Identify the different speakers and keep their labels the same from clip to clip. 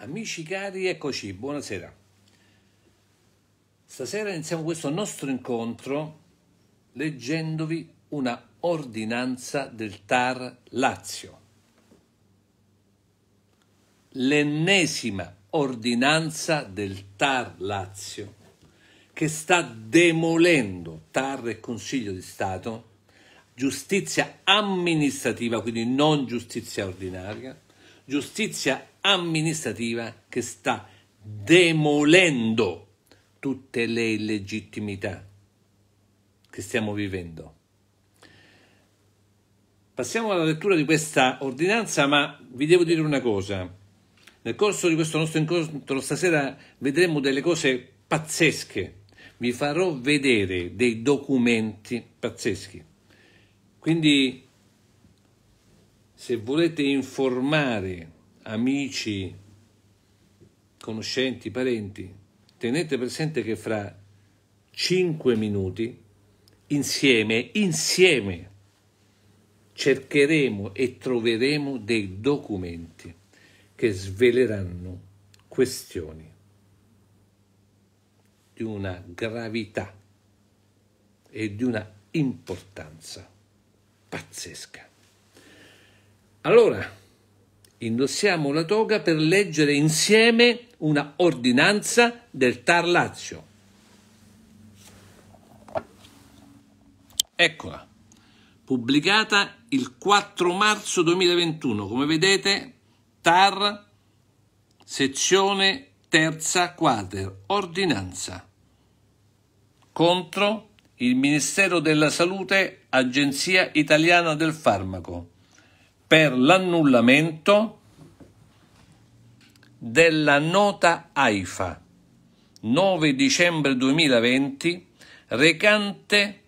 Speaker 1: Amici cari, eccoci, buonasera. Stasera iniziamo questo nostro incontro leggendovi una ordinanza del Tar Lazio. L'ennesima ordinanza del Tar Lazio che sta demolendo Tar e Consiglio di Stato, giustizia amministrativa, quindi non giustizia ordinaria, giustizia amministrativa che sta demolendo tutte le illegittimità che stiamo vivendo. Passiamo alla lettura di questa ordinanza, ma vi devo dire una cosa. Nel corso di questo nostro incontro stasera vedremo delle cose pazzesche. Vi farò vedere dei documenti pazzeschi. Quindi se volete informare amici, conoscenti, parenti, tenete presente che fra cinque minuti insieme, insieme, cercheremo e troveremo dei documenti che sveleranno questioni di una gravità e di una importanza pazzesca. Allora, indossiamo la toga per leggere insieme una ordinanza del Tar Lazio. Eccola, pubblicata il 4 marzo 2021, come vedete, Tar, sezione terza quater, ordinanza contro il Ministero della Salute, Agenzia Italiana del Farmaco per l'annullamento della nota AIFA 9 dicembre 2020 recante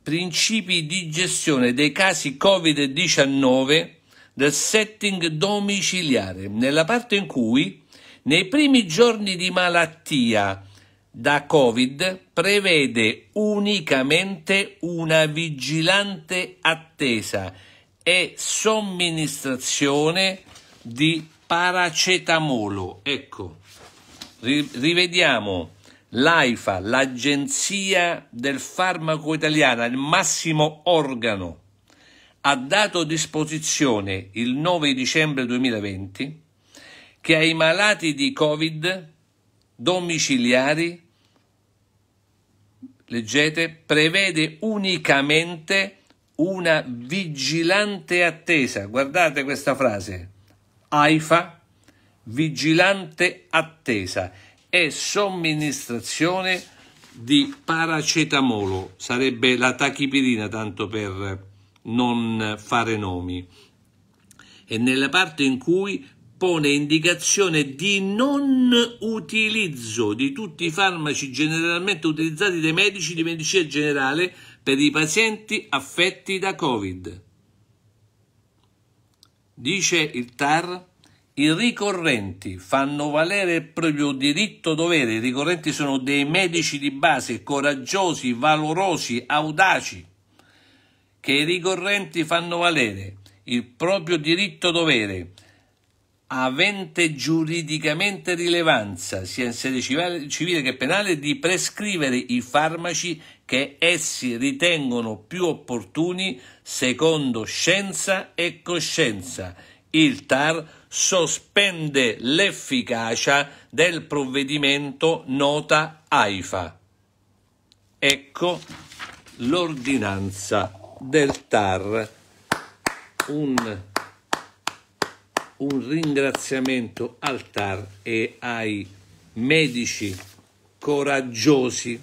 Speaker 1: principi di gestione dei casi Covid-19 del setting domiciliare, nella parte in cui nei primi giorni di malattia da Covid prevede unicamente una vigilante attesa e somministrazione di paracetamolo. Ecco, rivediamo l'AIFA, l'Agenzia del Farmaco Italiana, il massimo organo, ha dato disposizione il 9 dicembre 2020 che ai malati di Covid domiciliari, leggete, prevede unicamente una vigilante attesa. Guardate questa frase. AIFA, vigilante attesa e somministrazione di paracetamolo, sarebbe la tachipirina tanto per non fare nomi. E nella parte in cui pone indicazione di non utilizzo di tutti i farmaci generalmente utilizzati dai medici di medicina generale per i pazienti affetti da Covid. Dice il TAR, i ricorrenti fanno valere il proprio diritto dovere, i ricorrenti sono dei medici di base, coraggiosi, valorosi, audaci, che i ricorrenti fanno valere il proprio diritto dovere, avente giuridicamente rilevanza, sia in sede civile che penale, di prescrivere i farmaci che essi ritengono più opportuni secondo scienza e coscienza. Il TAR sospende l'efficacia del provvedimento nota AIFA. Ecco l'ordinanza del TAR. Un un ringraziamento al TAR e ai medici coraggiosi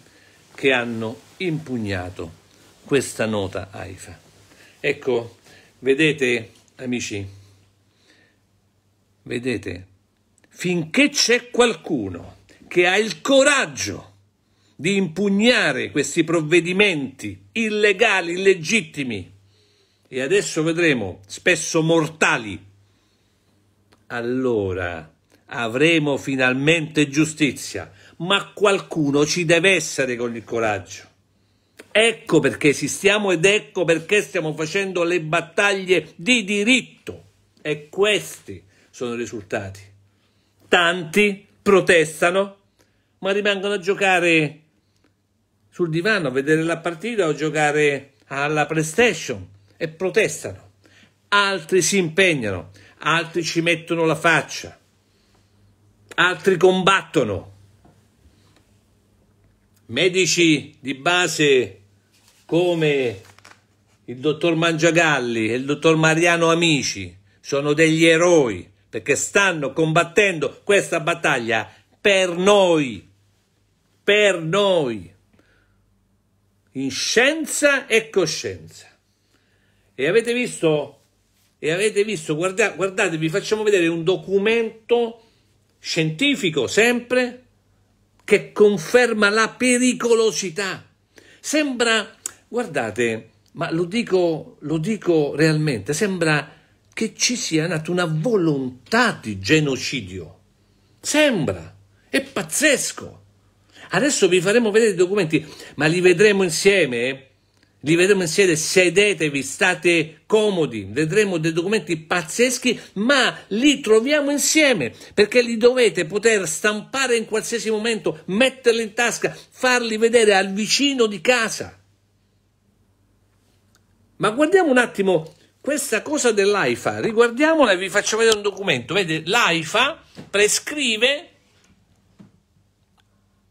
Speaker 1: che hanno impugnato questa nota AIFA. Ecco, vedete amici, vedete, finché c'è qualcuno che ha il coraggio di impugnare questi provvedimenti illegali, illegittimi, e adesso vedremo, spesso mortali, allora avremo finalmente giustizia, ma qualcuno ci deve essere con il coraggio. Ecco perché esistiamo ed ecco perché stiamo facendo le battaglie di diritto. E questi sono i risultati. Tanti protestano, ma rimangono a giocare sul divano, a vedere la partita o a giocare alla PlayStation e protestano. Altri si impegnano, altri ci mettono la faccia, altri combattono. Medici di base come il dottor Mangiagalli e il dottor Mariano Amici sono degli eroi perché stanno combattendo questa battaglia per noi, per noi, in scienza e coscienza. E avete visto e avete visto, guarda, guardate, vi facciamo vedere un documento scientifico sempre che conferma la pericolosità. Sembra, guardate, ma lo dico, lo dico realmente, sembra che ci sia nata una volontà di genocidio. Sembra, è pazzesco. Adesso vi faremo vedere i documenti, ma li vedremo insieme eh? li vedremo insieme, sedetevi, state comodi, vedremo dei documenti pazzeschi, ma li troviamo insieme, perché li dovete poter stampare in qualsiasi momento, metterli in tasca, farli vedere al vicino di casa. Ma guardiamo un attimo questa cosa dell'AIFA, riguardiamola e vi faccio vedere un documento. Vedete, l'AIFA prescrive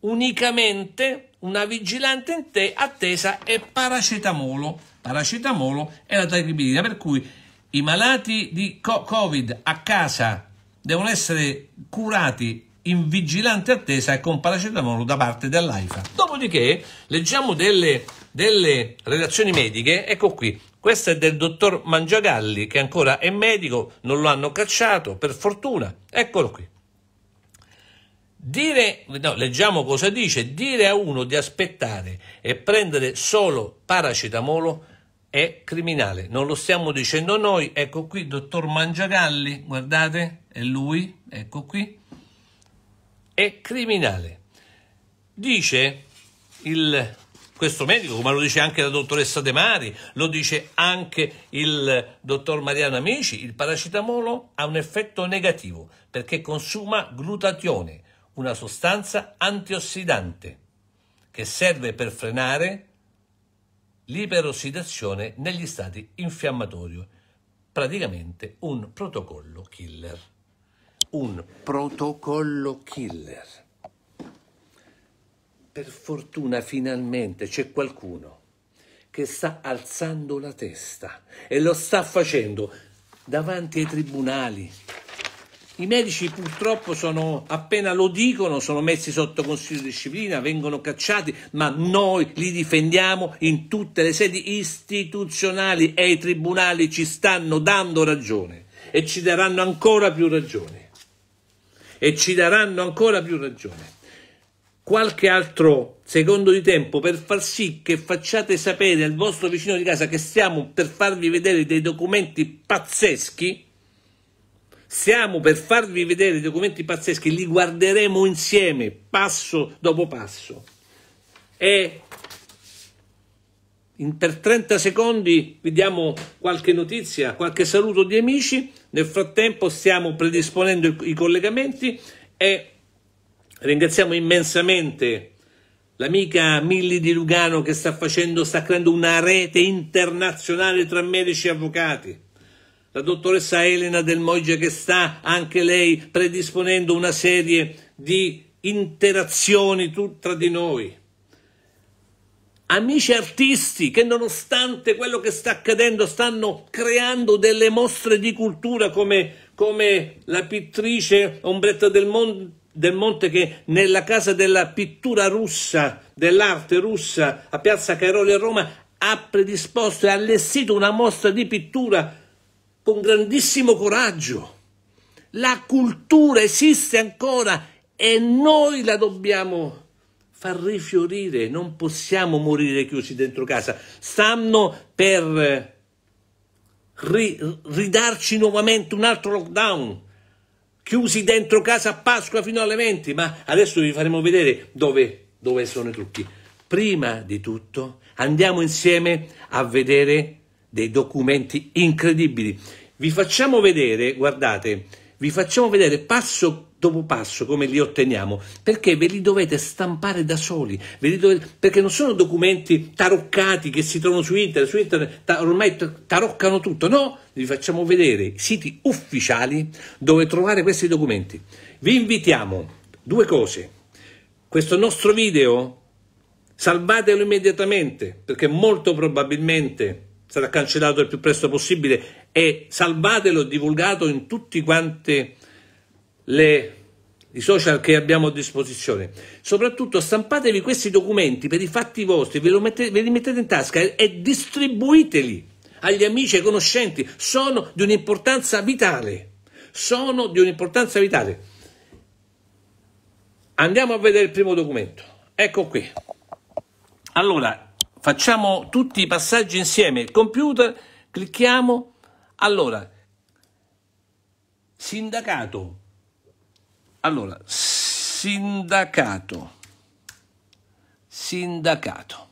Speaker 1: unicamente una vigilante in te, attesa e paracetamolo. Paracetamolo è la tacribilina, per cui i malati di co Covid a casa devono essere curati in vigilante attesa e con paracetamolo da parte dell'AIFA. Dopodiché leggiamo delle, delle relazioni mediche, ecco qui, questa è del dottor Mangiagalli che ancora è medico, non lo hanno cacciato, per fortuna, eccolo qui. Dire, no, leggiamo cosa dice, dire a uno di aspettare e prendere solo paracetamolo è criminale. Non lo stiamo dicendo noi, ecco qui dottor Mangiagalli, guardate, è lui, ecco qui, è criminale. Dice il, questo medico, come lo dice anche la dottoressa De Mari, lo dice anche il dottor Mariano Amici, il paracetamolo ha un effetto negativo perché consuma glutatione, una sostanza antiossidante che serve per frenare l'iperossidazione negli stati infiammatori, praticamente un protocollo killer. Un protocollo killer. Per fortuna finalmente c'è qualcuno che sta alzando la testa e lo sta facendo davanti ai tribunali, i medici purtroppo sono, appena lo dicono, sono messi sotto consiglio di disciplina, vengono cacciati, ma noi li difendiamo in tutte le sedi istituzionali e i tribunali ci stanno dando ragione e ci daranno ancora più ragione. E ci daranno ancora più ragione. Qualche altro secondo di tempo per far sì che facciate sapere al vostro vicino di casa che stiamo per farvi vedere dei documenti pazzeschi siamo per farvi vedere i documenti pazzeschi, li guarderemo insieme, passo dopo passo. E in, per 30 secondi vi diamo qualche notizia, qualche saluto di amici. Nel frattempo stiamo predisponendo i, i collegamenti e ringraziamo immensamente l'amica Milli di Lugano che sta facendo, sta creando una rete internazionale tra medici e avvocati la dottoressa Elena Del Moggia che sta anche lei predisponendo una serie di interazioni tra di noi. Amici artisti che nonostante quello che sta accadendo stanno creando delle mostre di cultura come, come la pittrice Ombretta del Monte del Monte che nella casa della pittura russa, dell'arte russa a Piazza Cairoli a Roma ha predisposto e allestito una mostra di pittura russa con grandissimo coraggio. La cultura esiste ancora e noi la dobbiamo far rifiorire, non possiamo morire chiusi dentro casa. Stanno per eh, ri, ridarci nuovamente un altro lockdown, chiusi dentro casa a Pasqua fino alle 20, ma adesso vi faremo vedere dove, dove sono i trucchi. Prima di tutto andiamo insieme a vedere dei documenti incredibili. Vi facciamo vedere, guardate, vi facciamo vedere passo dopo passo come li otteniamo, perché ve li dovete stampare da soli, dovete, perché non sono documenti taroccati che si trovano su internet, su internet ta, ormai taroccano tutto, no, vi facciamo vedere i siti ufficiali dove trovare questi documenti. Vi invitiamo due cose, questo nostro video salvatelo immediatamente, perché molto probabilmente sarà cancellato il più presto possibile e salvatelo divulgato in tutti quanti le, i social che abbiamo a disposizione. Soprattutto stampatevi questi documenti per i fatti vostri, ve, mette, ve li mettete in tasca e, e distribuiteli agli amici e ai conoscenti. Sono di un'importanza vitale. Sono di un'importanza vitale. Andiamo a vedere il primo documento. Ecco qui. Allora, Facciamo tutti i passaggi insieme. Il computer, clicchiamo. Allora, sindacato. Allora, sindacato. Sindacato.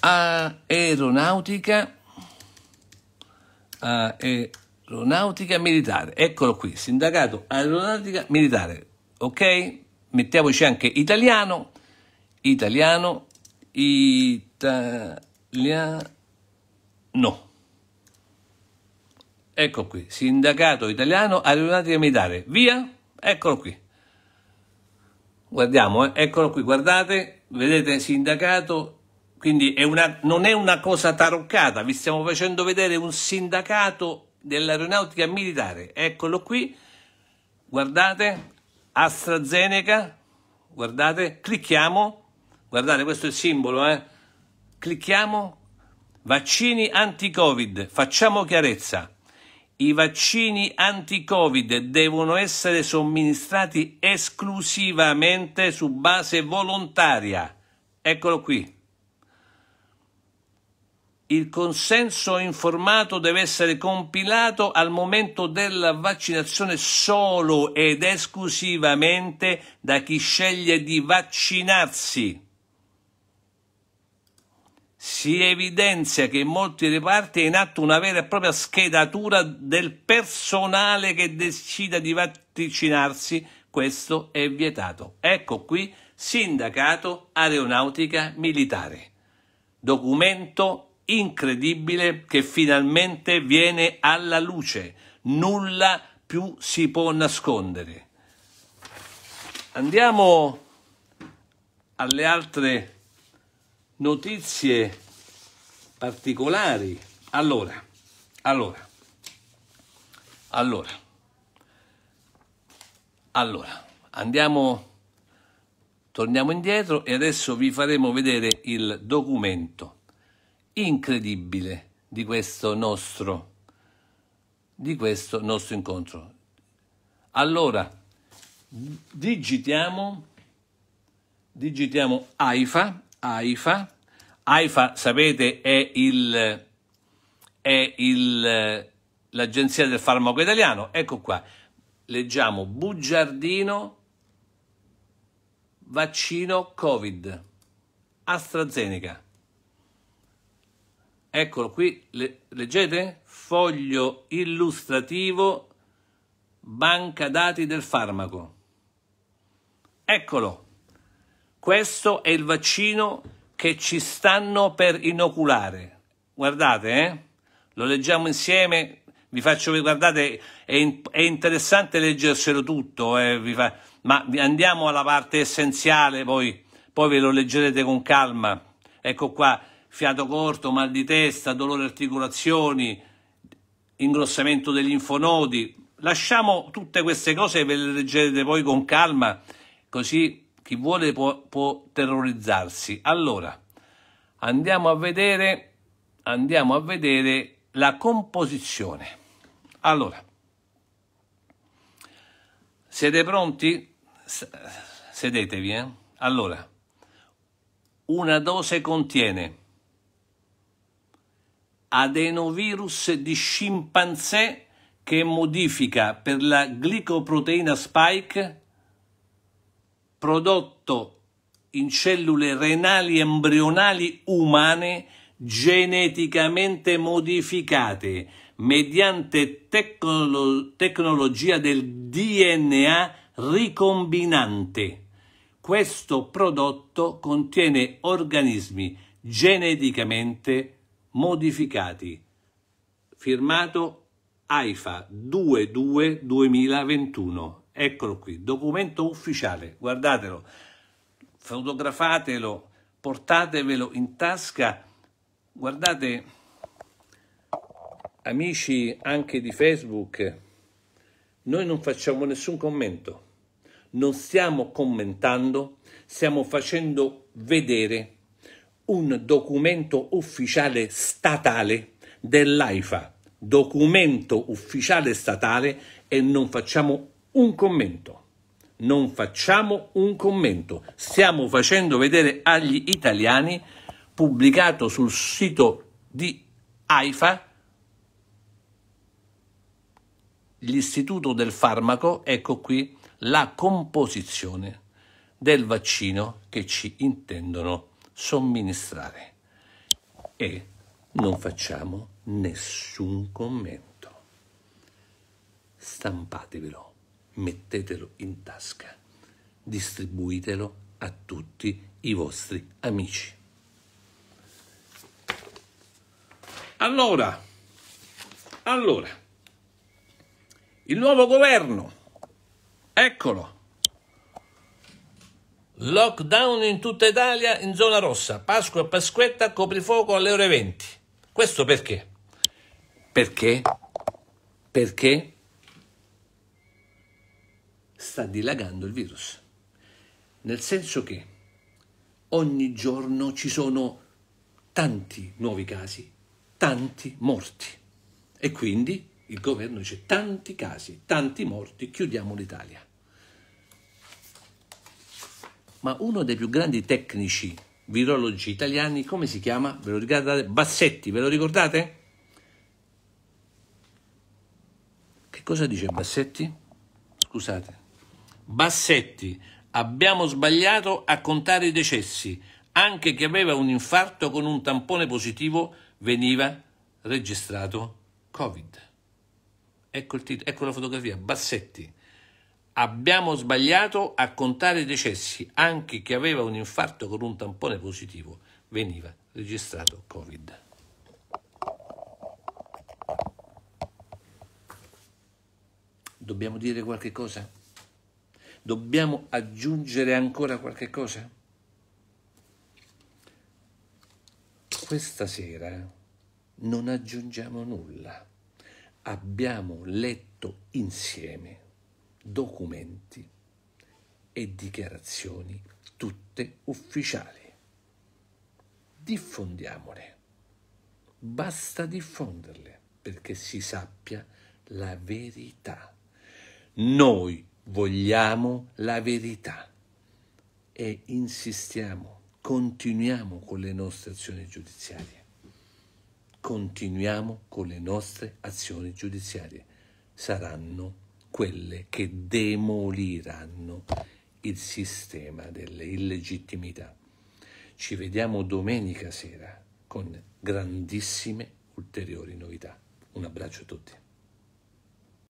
Speaker 1: Aeronautica. Aeronautica militare. Eccolo qui, sindacato aeronautica militare. Ok? mettiamoci anche italiano, italiano, italiano. Ecco qui, sindacato italiano aeronautica militare, via, eccolo qui. Guardiamo, eh? eccolo qui, guardate, vedete sindacato, quindi è una, non è una cosa taroccata, vi stiamo facendo vedere un sindacato dell'aeronautica militare, eccolo qui, guardate, AstraZeneca, guardate, clicchiamo, guardate questo è il simbolo, eh? clicchiamo, vaccini anti-Covid, facciamo chiarezza. I vaccini anti-Covid devono essere somministrati esclusivamente su base volontaria. Eccolo qui il consenso informato deve essere compilato al momento della vaccinazione solo ed esclusivamente da chi sceglie di vaccinarsi. Si evidenzia che in molti reparti è in atto una vera e propria schedatura del personale che decida di vaccinarsi. Questo è vietato. Ecco qui Sindacato Aeronautica Militare. Documento incredibile che finalmente viene alla luce, nulla più si può nascondere. Andiamo alle altre notizie particolari. Allora, allora, allora, allora, andiamo, torniamo indietro e adesso vi faremo vedere il documento incredibile di questo nostro, di questo nostro incontro. Allora, digitiamo, digitiamo AIFA, AIFA, AIFA sapete è il, è il, l'agenzia del farmaco italiano, ecco qua, leggiamo bugiardino vaccino covid, AstraZeneca eccolo qui, le, leggete? Foglio illustrativo banca dati del farmaco. Eccolo, questo è il vaccino che ci stanno per inoculare. Guardate, eh? lo leggiamo insieme, vi faccio guardate, è, è interessante leggerselo tutto, eh? fa, ma andiamo alla parte essenziale, poi, poi ve lo leggerete con calma. Ecco qua, fiato corto, mal di testa, dolore articolazioni, ingrossamento degli infonodi. Lasciamo tutte queste cose e ve le leggerete poi con calma, così chi vuole può, può terrorizzarsi. Allora, andiamo a vedere, andiamo a vedere la composizione. Allora, siete pronti? Sedetevi, eh? Allora, una dose contiene adenovirus di scimpanzé che modifica per la glicoproteina spike prodotto in cellule renali embrionali umane geneticamente modificate mediante tecno tecnologia del DNA ricombinante. Questo prodotto contiene organismi geneticamente modificati modificati. Firmato AIFA 22 2021. Eccolo qui, documento ufficiale, guardatelo, fotografatelo, portatevelo in tasca. Guardate, amici anche di Facebook, noi non facciamo nessun commento, non stiamo commentando, stiamo facendo vedere un documento ufficiale statale dell'AIFA, documento ufficiale statale e non facciamo un commento. Non facciamo un commento. Stiamo facendo vedere agli italiani, pubblicato sul sito di AIFA, l'Istituto del Farmaco, ecco qui la composizione del vaccino che ci intendono somministrare e non facciamo nessun commento. Stampatevelo, mettetelo in tasca, distribuitelo a tutti i vostri amici. Allora, allora, il nuovo governo, eccolo. Lockdown in tutta Italia in zona rossa, Pasqua e Pasquetta coprifuoco alle ore 20. Questo perché? Perché? Perché sta dilagando il virus. Nel senso che ogni giorno ci sono tanti nuovi casi, tanti morti. E quindi il governo dice tanti casi, tanti morti, chiudiamo l'Italia ma uno dei più grandi tecnici virologi italiani, come si chiama? Ve lo ricordate? Bassetti, ve lo ricordate? Che cosa dice Bassetti? Scusate. Bassetti, abbiamo sbagliato a contare i decessi, anche chi aveva un infarto con un tampone positivo veniva registrato Covid. Ecco, il titolo, ecco la fotografia, Bassetti. Abbiamo sbagliato a contare i decessi, anche chi aveva un infarto con un tampone positivo veniva registrato Covid. Dobbiamo dire qualche cosa? Dobbiamo aggiungere ancora qualche cosa? Questa sera non aggiungiamo nulla. Abbiamo letto insieme documenti e dichiarazioni tutte ufficiali. Diffondiamole, basta diffonderle perché si sappia la verità. Noi vogliamo la verità e insistiamo, continuiamo con le nostre azioni giudiziarie. Continuiamo con le nostre azioni giudiziarie. Saranno quelle che demoliranno il sistema delle illegittimità. Ci vediamo domenica sera con grandissime ulteriori novità. Un abbraccio a tutti.